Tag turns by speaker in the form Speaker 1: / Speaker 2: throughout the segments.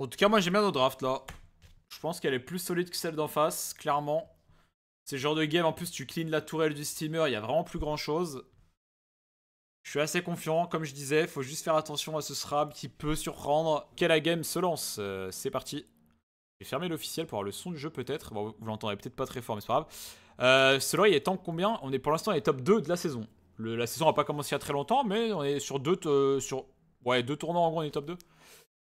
Speaker 1: En tout cas, moi j'aime bien nos drafts là. Je pense qu'elle est plus solide que celle d'en face, clairement. C'est le genre de game, en plus tu clean la tourelle du steamer, il y a vraiment plus grand chose. Je suis assez confiant, comme je disais, faut juste faire attention à ce Srab qui peut surprendre. Quelle game se lance, euh, c'est parti. J'ai fermé l'officiel pour avoir le son du jeu peut-être. Bon, vous l'entendrez peut-être pas très fort, mais c'est pas grave. Euh, cela il est tant combien On est pour l'instant les top 2 de la saison. la saison n'a pas commencé à très longtemps, mais on est sur deux, euh, sur, ouais, deux tournois en gros, on est top 2.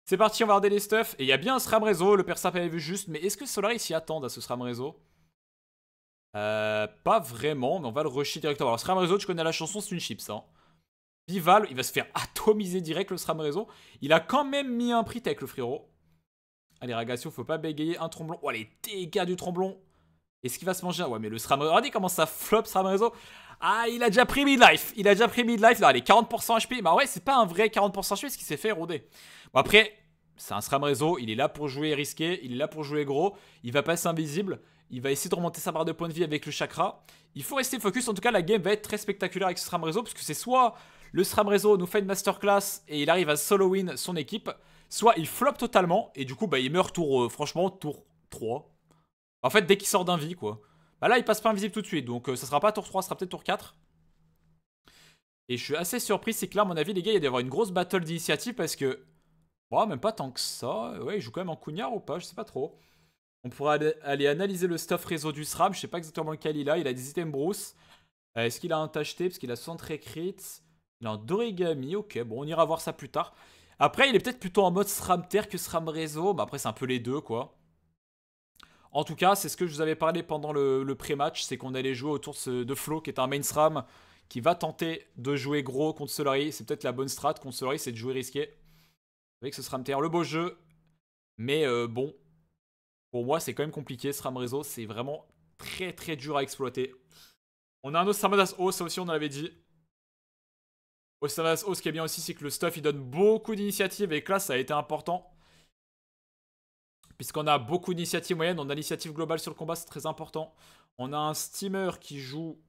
Speaker 1: C'est parti, on va regarder les stuffs. Et il y a bien un SRAM réseau, le Persap avait vu juste, mais est-ce que Solaris s'y attend à ce SRAM réseau euh, Pas vraiment, mais on va le rusher directement. Alors SRAM réseau, tu connais la chanson, c'est une chips. Hein. Vival, il va se faire atomiser direct le SRAM réseau. Il a quand même mis un prix tech, le frérot. Allez, Ragacio, faut pas bégayer un tromblon. Oh, les dégâts du tromblon. Est-ce qu'il va se manger Ouais, mais le SRAM réseau. Regardez comment ça flop SRAM réseau. Ah, il a déjà pris midlife. Il a déjà pris midlife. Là, les 40% HP. Bah ouais, c'est pas un vrai 40% HP ce qu'il s'est fait rôder. Bon, après, c'est un SRAM réseau. Il est là pour jouer risqué. Il est là pour jouer gros. Il va passer invisible. Il va essayer de remonter sa barre de points de vie avec le chakra. Il faut rester focus. En tout cas, la game va être très spectaculaire avec ce SRAM réseau parce que c'est soit le SRAM réseau nous fait une masterclass et il arrive à solo win son équipe, soit il flop totalement et du coup, bah, il meurt tour, euh, franchement, tour 3. En fait, dès qu'il sort d'un vie, quoi. Ah là, il passe pas invisible tout de suite, donc euh, ça sera pas tour 3, ça sera peut-être tour 4. Et je suis assez surpris, c'est que là, à mon avis, les gars, il va y avoir une grosse battle d'initiative parce que... Oh, même pas tant que ça. Ouais, il joue quand même en cougnard ou pas, je sais pas trop. On pourrait aller, analyser le stuff réseau du SRAM, je sais pas exactement lequel il a, il a des items Bruce. Euh, est-ce qu'il a un tacheté parce qu'il a 100 crit. Il a un d'origami, ok, bon, on ira voir ça plus tard. Après, il est peut-être plutôt en mode SRAM terre que SRAM réseau, bah après c'est un peu les deux quoi. En tout cas, c'est ce que je vous avais parlé pendant le, pré-match, c'est qu'on allait jouer autour de, Flo, qui est un main SRAM, qui va tenter de jouer gros contre Solari. C'est peut-être la bonne strat contre Solary, c'est de jouer risqué. Vous savez que ce sera terre, le beau jeu. Mais euh, bon, pour moi, c'est quand même compliqué. SRAM réseau, c'est vraiment très très dur à exploiter. On a un autre O, ça aussi on avait dit. Ostermadas O, ce qui est bien aussi, c'est que le stuff, il donne beaucoup d'initiatives. Et que là, ça a été important puisqu'on a beaucoup d'initiatives moyennes. On a l'initiative globale sur le combat, c'est très important. On a un steamer qui joue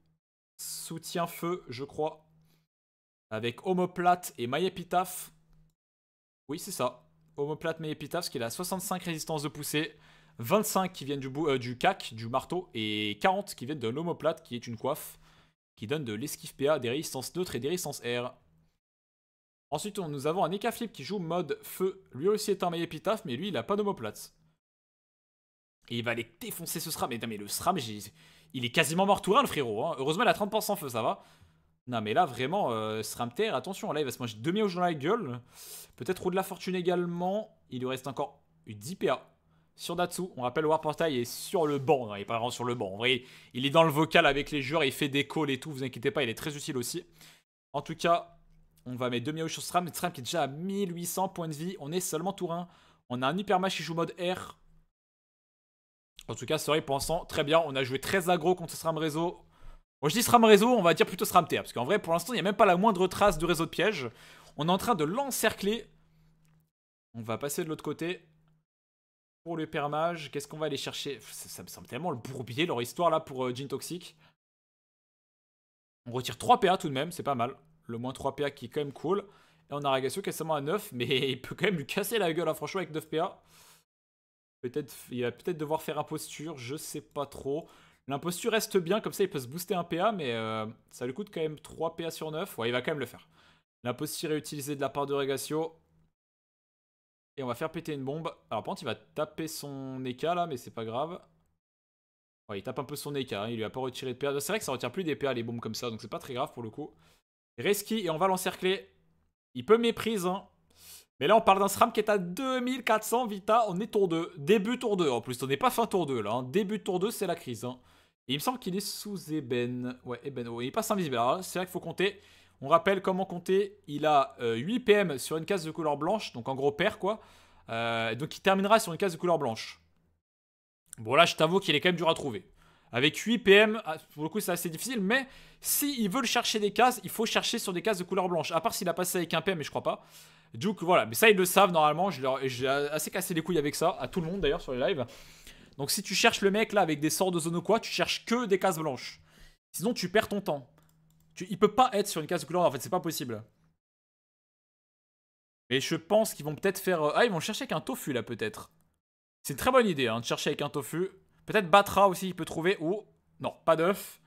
Speaker 1: soutien feu, je crois, avec homoplate et my Oui, c'est ça. Homoplate, maille épitaphe, ce est a 65 résistances de poussée, 25 qui viennent du, euh, du cac, du marteau, et 40 qui viennent de l'homoplate, qui est une coiffe, qui donne de l'esquive PA, des résistances neutres et des résistances R. Ensuite, nous avons un Ekaflip qui joue mode feu. Lui aussi est un maillé épitaphe, mais lui, il a pas d'homoplate. Et il va aller défoncer ce SRAM. Mais, non, mais le SRAM, il est quasiment mort tout rien, le frérot. Hein. Heureusement, il a 30% feu, ça va. Non, mais là, vraiment, euh, attention. Là, il va se manger demi-auge dans la gueule. Peut-être au de la fortune également. Il lui reste encore 10 PA sur Datsu. On rappelle, War Portail est sur le banc. Non, hein. il est pas vraiment sur le banc. En vrai, il est dans le vocal avec les joueurs. Il fait des calls et tout. Vous inquiétez pas, il est très utile aussi. En tout cas, on va mettre 2 miaouis sur SRAM. SRAM qui est déjà à 1800 points de vie. On est seulement tour 1. On a un hypermage qui joue mode R. En tout cas, Sorry pensant très bien. On a joué très aggro contre SRAM réseau. Moi je dis SRAM réseau, on va dire plutôt SRAM TA. Parce qu'en vrai, pour l'instant, il n'y a même pas la moindre trace de réseau de pièges. On est en train de l'encercler. On va passer de l'autre côté. Pour le permage, qu'est-ce qu'on va aller chercher ça, me semble tellement le bourbier, leur histoire là pour euh, Gin Jean Toxic. On retire 3 PA tout de même, c'est pas mal le moins 3 PA qui est quand même cool. Et on a Ragasio qui est seulement à 9, mais il peut quand même lui casser la gueule, là hein, franchement, avec 9 PA. Peut-être, il va peut-être devoir faire imposture, je sais pas trop. L'imposture reste bien, comme ça il peut se booster un PA, mais euh, ça lui coûte quand même 3 PA sur 9. Ouais, il va quand même le faire. L'imposture est utilisée de la part de Regatio. Et on va faire péter une bombe. Alors par contre, il va taper son EK là, mais c'est pas grave. Ouais, il tape un peu son EK, hein, il lui a pas retiré de PA. C'est vrai que ça retire plus des PA les bombes comme ça, donc c'est pas très grave pour le coup. Reski, et on va l'encercler. Il peut méprise, hein. Mais là, on parle d'un SRAM qui est à 2400 Vita. On est tour 2. Début tour 2. En plus, on n'est pas fin tour 2, là. Hein. Début tour 2, c'est la crise. Hein. il me semble qu'il est sous Eben. Ouais, Eben. il passe invisible. c'est vrai qu'il faut compter. On rappelle comment compter. Il a 8 euh, PM sur une case de couleur blanche. Donc, en gros, paire, quoi. Euh, donc, il terminera sur une case de couleur blanche. Bon, là, je t'avoue qu'il est quand même dur à trouver. Avec 8 PM, ah, pour le coup, c'est assez difficile. Mais s'ils ils veulent chercher des cases, il faut chercher sur des cases de couleur blanche. À part s'il a passé avec un PM, mais je crois pas. coup, voilà, mais ça ils le savent normalement, j'ai assez cassé les couilles avec ça, à tout le monde d'ailleurs sur les lives. Donc si tu cherches le mec là avec des sorts de zone ou quoi, tu cherches que des cases blanches. Sinon tu perds ton temps. Tu, il peut pas être sur une case de couleur, en fait c'est pas possible. Mais je pense qu'ils vont peut-être faire... Euh, ah ils vont chercher avec un tofu là peut-être. C'est une très bonne idée hein, de chercher avec un tofu. Peut-être Batra aussi, il peut trouver. Oh, non, pas d'œuf.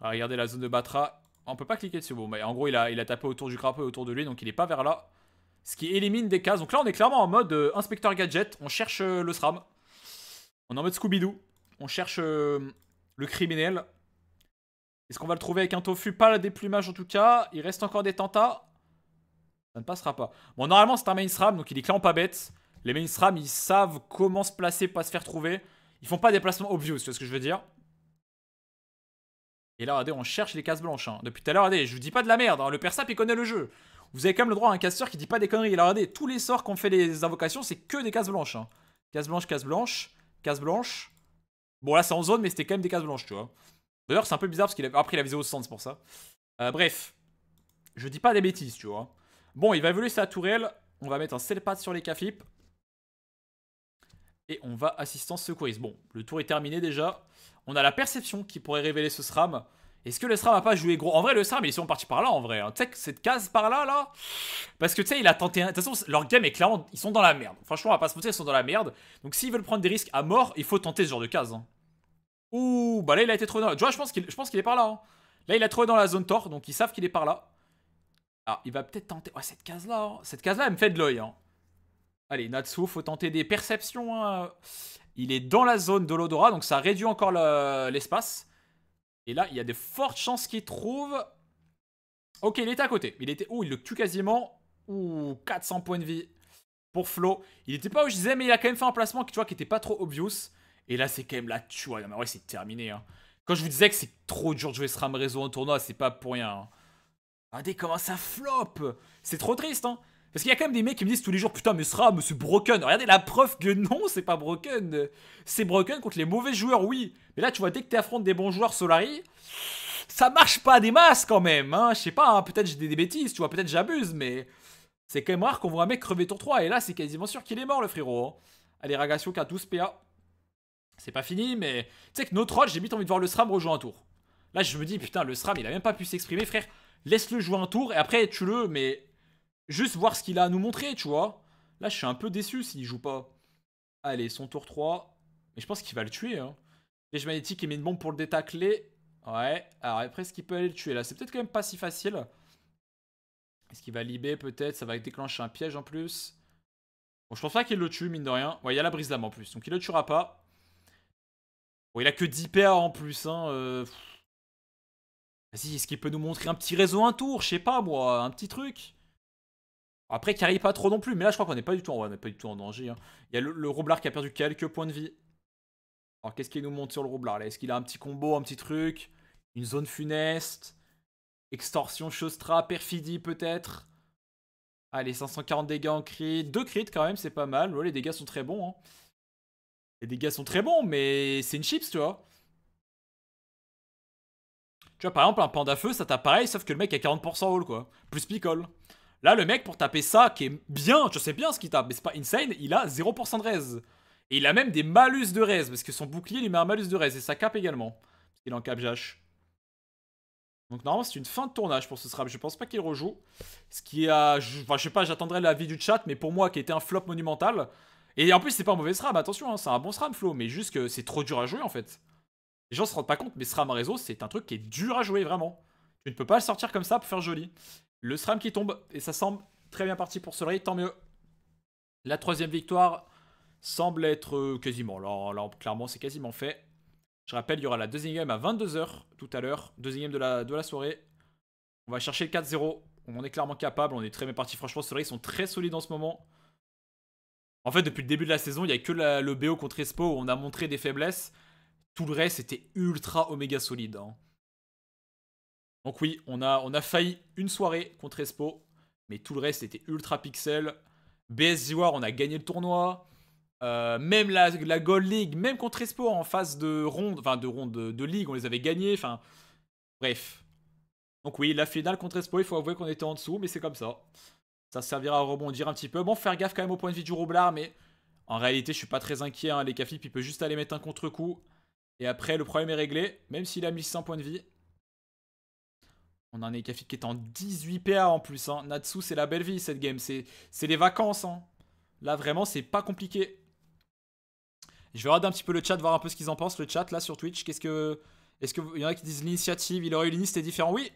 Speaker 1: Ah, regardez la zone de Batra. On peut pas cliquer dessus. Bon, mais en gros, il a, il a tapé autour du crapaud et autour de lui, donc il est pas vers là. Ce qui élimine des cases. Donc là, on est clairement en mode euh, inspecteur gadget. On cherche euh, le SRAM. On est en mode Scooby-Doo. On cherche euh, le criminel. Est-ce qu'on va le trouver avec un tofu Pas le déplumage en tout cas. Il reste encore des tentats. Ça ne passera pas. Bon, normalement, c'est un main SRAM, donc il est clairement pas bête. Les main SRAM, ils savent comment se placer, pas se faire trouver. Ils font pas des placements obvious, tu vois ce que je veux dire Et là, regardez, on cherche les cases blanches. Hein. Depuis tout à l'heure, regardez, je vous dis pas de la merde. Hein. Le Persap, il connaît le jeu. Vous avez quand même le droit à un casseur qui dit pas des conneries. Là, regardez, tous les sorts qu'on fait les invocations, c'est que des cases blanches. Hein. Case blanche, case blanche, case blanche. Bon, là, c'est en zone, mais c'était quand même des cases blanches, tu vois. D'ailleurs, c'est un peu bizarre parce qu'il a pris la visée au centre, pour ça. Euh, bref, je dis pas des bêtises, tu vois. Bon, il va évoluer sa tourelle. On va mettre un selpat sur les cafips et on va assistance secouriste. Bon, le tour est terminé déjà. On a la perception qui pourrait révéler ce SRAM. Est-ce que le SRAM a pas joué gros En vrai, le SRAM, ils sont partis par là, en vrai. Hein. Tu sais, cette case par là, là. Parce que tu sais, il a tenté. De toute façon, leur game est clairement. Ils sont dans la merde. Franchement, on va pas se mentir, ils sont dans la merde. Donc, s'ils veulent prendre des risques à mort, il faut tenter ce genre de case. Hein. Ouh, bah là, il a été trop dans. Tu vois, je pense qu'il est par là. Hein. Là, il a trouvé dans la zone tort, donc ils savent qu'il est par là. Alors, ah, il va peut-être tenter. Ouais, cette case-là, hein. cette case-là, elle me fait de l'œil. Hein. Allez, Natsu, faut tenter des perceptions. Hein. Il est dans la zone de l'odorat, donc ça réduit encore l'espace. Et là, il y a de fortes chances qu'il trouve. Ok, il était à côté. Il était. où oh, il le tue quasiment. Ouh, 400 points de vie pour Flo. Il était pas où je disais, mais il a quand même fait un placement tu vois, qui était pas trop obvious. Et là, c'est quand même la tu vois. Non, mais ouais, c'est terminé. Hein. Quand je vous disais que c'est trop dur de jouer ce RAM réseau en tournoi, c'est pas pour rien. Hein. Regardez comment ça flop C'est trop triste, hein parce qu'il y a quand même des mecs qui me disent tous les jours Putain, mais Sram c'est broken. Regardez la preuve que non, c'est pas broken. C'est broken contre les mauvais joueurs, oui. Mais là, tu vois, dès que tu affrontes des bons joueurs Solari, ça marche pas des masses quand même. Hein. Je sais pas, hein, peut-être j'ai des bêtises, tu vois, peut-être j'abuse, mais c'est quand même rare qu'on voit un mec crever ton 3. Et là, c'est quasiment sûr qu'il est mort, le frérot. Hein. Allez, Ragation qu'à 12 PA. C'est pas fini, mais tu sais que notre rôle, j'ai vite envie de voir le SRAM rejouer un tour. Là, je me dis, putain, le SRAM, il a même pas pu s'exprimer, frère. Laisse-le jouer un tour et après, tue-le, mais Juste voir ce qu'il a à nous montrer, tu vois. Là, je suis un peu déçu s'il joue pas. Allez, son tour 3. Mais je pense qu'il va le tuer. Hein. magnétique, il met une bombe pour le détacler. Ouais, alors après, est-ce qu'il peut aller le tuer là C'est peut-être quand même pas si facile. Est-ce qu'il va libérer peut-être Ça va déclencher un piège en plus. Bon, je pense pas qu'il le tue, mine de rien. Ouais, il y a la brise d'âme en plus, donc il le tuera pas. Bon, il a que 10 PA en plus, hein, euh, Vas-y, est-ce qu'il peut nous montrer un petit réseau, un tour Je sais pas, moi, un petit truc après, arrive pas trop non plus, mais là, je crois qu'on n'est pas, du tout on est pas du tout en danger. Hein. Il y a le, le qui a perdu quelques points de vie. Alors, qu'est-ce qu'il nous montre sur le roublard Est-ce qu'il a un petit combo, un petit truc Une zone funeste Extorsion, Chostra, perfidie peut-être Allez, 540 dégâts en crit. deux crits quand même, c'est pas mal. les dégâts sont très bons. Hein. Les dégâts sont très bons, mais c'est une chips, tu vois. Tu vois, par exemple, un panda feu, ça t'a pareil, sauf que le mec a 40% haul, quoi. Plus picole. Là, le mec, pour taper ça, qui est bien, je sais bien ce qu'il tape, mais c'est pas insane, il a 0% de raise. Et il a même des malus de raise, parce que son bouclier lui met un malus de raise, et sa cap également. Parce qu'il est en cap jash. Donc normalement, c'est une fin de tournage pour ce SRAM, je pense pas qu'il rejoue. Ce qui a... Enfin, je sais pas, j'attendrai l'avis du chat, mais pour moi, qui était un flop monumental... Et en plus, c'est pas un mauvais SRAM, attention, hein, c'est un bon SRAM, Flo, mais juste que c'est trop dur à jouer, en fait. Les gens se rendent pas compte, mais SRAM réseau, c'est un truc qui est dur à jouer, vraiment. Tu ne peux pas le sortir comme ça pour faire joli. Le SRAM qui tombe, et ça semble très bien parti pour Soleil, tant mieux. La troisième victoire semble être euh, quasiment, là, clairement c'est quasiment fait. Je rappelle, il y aura la deuxième game à 22h tout à l'heure, deuxième de la, de la soirée. On va chercher le 4-0, on en est clairement capable, on est très bien parti. Franchement, Soleil sont très solides en ce moment. En fait, depuis le début de la saison, il n'y a que le BO contre Espo où on a montré des faiblesses. Tout le reste était ultra oméga solide. Hein. Donc oui, on a, on a failli une soirée contre Espo, mais tout le reste était ultra pixel. BS on a gagné le tournoi. Euh, même la, Gold League, même contre Espo en phase de ronde, enfin de ronde de, ligue, on les avait gagnés. Enfin, bref. Donc oui, la finale contre Espo, il faut avouer qu'on était en dessous, mais c'est comme ça. Ça servira à rebondir un petit peu. Bon, faire gaffe quand même au point de vue du roublard, mais en réalité, je suis pas très inquiet. Hein. Les Cafip, il peut juste aller mettre un contre-coup. Et après, le problème est réglé, même s'il a mis 1100 points de vie. On en est Kafit qui est en 18 PA en plus. Hein. Natsu, c'est la belle vie cette game. C'est les vacances. Hein. Là, vraiment, c'est pas compliqué. Je vais regarder un petit peu le chat, voir un peu ce qu'ils en pensent, le chat là sur Twitch. Qu'est-ce que. Est-ce qu'il y en a qui disent l'initiative, il aurait eu l'initiative, c'était différent Oui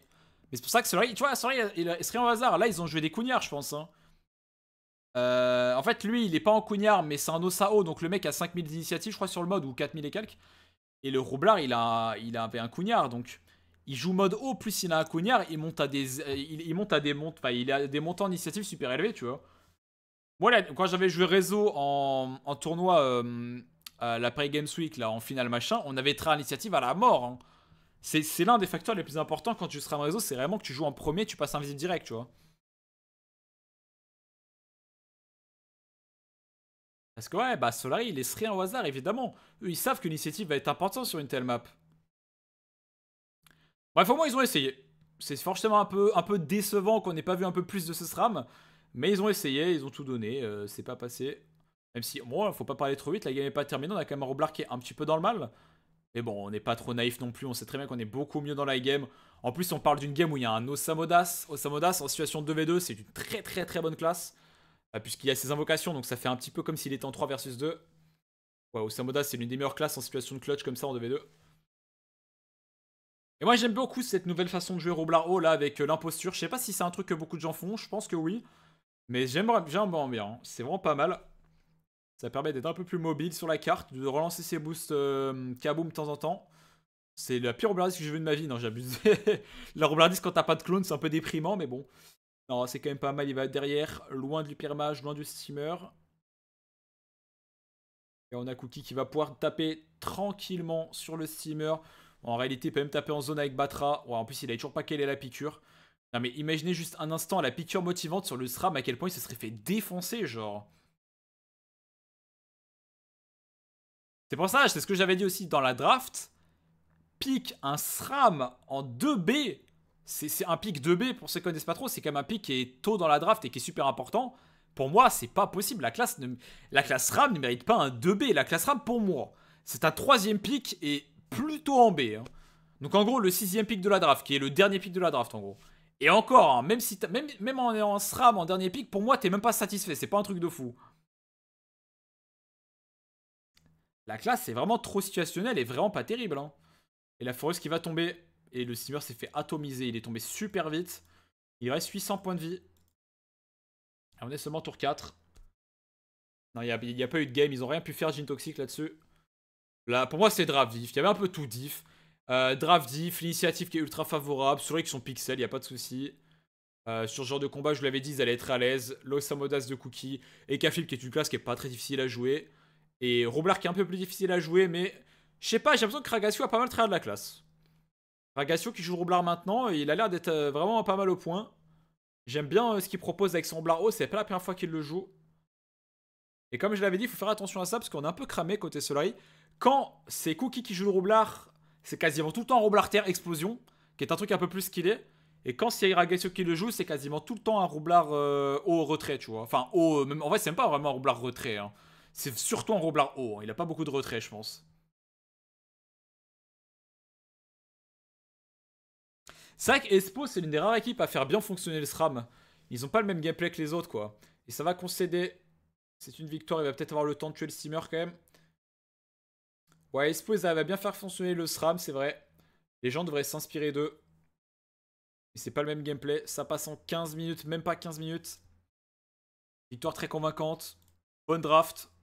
Speaker 1: Mais c'est pour ça que vrai, tu vois, c'est il, serait en hasard. Là, ils ont joué des cougnards, je pense. Hein. Euh, en fait, lui, il est pas en cougnard, mais c'est un Osao. Donc le mec a 5000 d'initiative, je crois, sur le mode, ou 4000 et quelques. Et le roublard, il, a, il avait un cougnard, donc. Il joue mode haut, plus il a un cognard, il monte à des, euh, il, monte à des il a des montants d'initiative super élevés, tu vois. Moi, quand j'avais joué réseau en, tournoi, euh, la games Week, là, en finale machin, on avait à l'initiative à la mort. Hein. C'est l'un des facteurs les plus importants quand tu seras en réseau, c'est vraiment que tu joues en premier, tu passes invisible direct, tu vois. Parce que ouais, bah Solari, il laisse rien au hasard, évidemment. Eux, ils savent que l'initiative va être importante sur une telle map. Bref, au moins, ils ont essayé. C'est forcément un peu, un peu décevant qu'on n'ait pas vu un peu plus de ce SRAM. Mais ils ont essayé, ils ont tout donné, euh, c'est pas passé. Même si, bon, faut pas parler trop vite, la game est pas terminée, on a quand même qui est un petit peu dans le mal. Mais bon, on n'est pas trop naïf non plus, on sait très bien qu'on est beaucoup mieux dans la game. En plus, on parle d'une game où il y a un Osamodas. Osamodas en situation 2v2, c'est une très très très bonne classe. Euh, puisqu'il y a ses invocations, donc ça fait un petit peu comme s'il était en 3 versus 2. Ouais, Osamodas, c'est l'une des meilleures classes en situation de clutch comme ça en 2v2. Et moi j'aime beaucoup cette nouvelle façon de jouer oh là avec euh, l'imposture. Je sais pas si c'est un truc que beaucoup de gens font, je pense que oui. Mais j'aime bien, bien. Hein. C'est vraiment pas mal. Ça permet d'être un peu plus mobile sur la carte, de relancer ses boosts euh, kaboom de temps en temps. C'est la pire Roblardis que j'ai vu de ma vie, non j'abuse. la 10 quand t'as pas de clone c'est un peu déprimant mais bon. Non c'est quand même pas mal, il va être derrière, loin du Mage, loin du steamer. Et on a Cookie qui va pouvoir taper tranquillement sur le steamer. En réalité, il peut même taper en zone avec Batra. Ouais, en plus, il a toujours pas quelle est la piqûre. Non, mais imaginez juste un instant la piqûre motivante sur le SRAM, à quel point il se serait fait défoncer, genre. C'est pour ça, c'est ce que j'avais dit aussi dans la draft. Pique un SRAM en 2B. C'est un pic 2B pour ceux qui connaissent pas trop. C'est quand même un pic qui est tôt dans la draft et qui est super important. Pour moi, c'est pas possible. La classe, ne, la classe RAM ne mérite pas un 2B. La classe RAM, pour moi, c'est un troisième pick et plutôt en B. Hein. Donc en gros, le sixième pick de la draft, qui est le dernier pick de la draft en gros. Et encore, hein, même, si même, en, en, SRAM, en dernier pick, pour moi, t'es même pas satisfait. C'est pas un truc de fou. La classe, est vraiment trop situationnelle et vraiment pas terrible. Hein. Et la Forest qui va tomber. Et le Steamer s'est fait atomiser. Il est tombé super vite. Il reste 800 points de vie. Ah, on est seulement tour 4. Non, il n'y a, a, pas eu de game. Ils ont rien pu faire, Gin Toxic, là-dessus. Là, pour moi, c'est draft diff. Il y avait un peu tout diff. Euh, draft diff, l'initiative qui est ultra favorable. sur qui sont pixels, il n'y a pas de souci. Euh, sur ce genre de combat, je vous l'avais dit, ils allaient être à l'aise. L'Osamodas de Cookie. Et Kafil qui est une classe qui est pas très difficile à jouer. Et Roblar qui est un peu plus difficile à jouer, mais je sais pas, j'ai l'impression que Ragasio a pas mal traits de la classe. Ragasio qui joue Roblar maintenant, il a l'air d'être euh, vraiment pas mal au point. J'aime bien ce qu'il propose avec son Oh c'est pas la première fois qu'il le joue. Et comme je l'avais dit, il faut faire attention à ça parce qu'on est un peu cramé côté soleil. Quand c'est Cookie qui joue le roublard, c'est quasiment tout le temps un roublard terre explosion, qui est un truc un peu plus skillé. Et quand c'est Iragatsu qui le joue, c'est quasiment tout le temps un roublard haut euh, retrait, tu vois. Enfin, haut, euh, en vrai, c'est même pas vraiment un roublard retrait. Hein. C'est surtout un roublard haut. Hein. Il a pas beaucoup de retrait, je pense. C'est vrai qu'Espo, c'est l'une des rares équipes à faire bien fonctionner le SRAM. Ils ont pas le même gameplay que les autres, quoi. Et ça va concéder c'est une victoire, il va peut-être avoir le temps de tuer le steamer quand même. Ouais, Espo, ça va bien faire fonctionner le SRAM, c'est vrai. Les gens devraient s'inspirer d'eux. Mais c'est pas le même gameplay. Ça passe en 15 minutes, même pas 15 minutes. Victoire très convaincante. Bonne draft.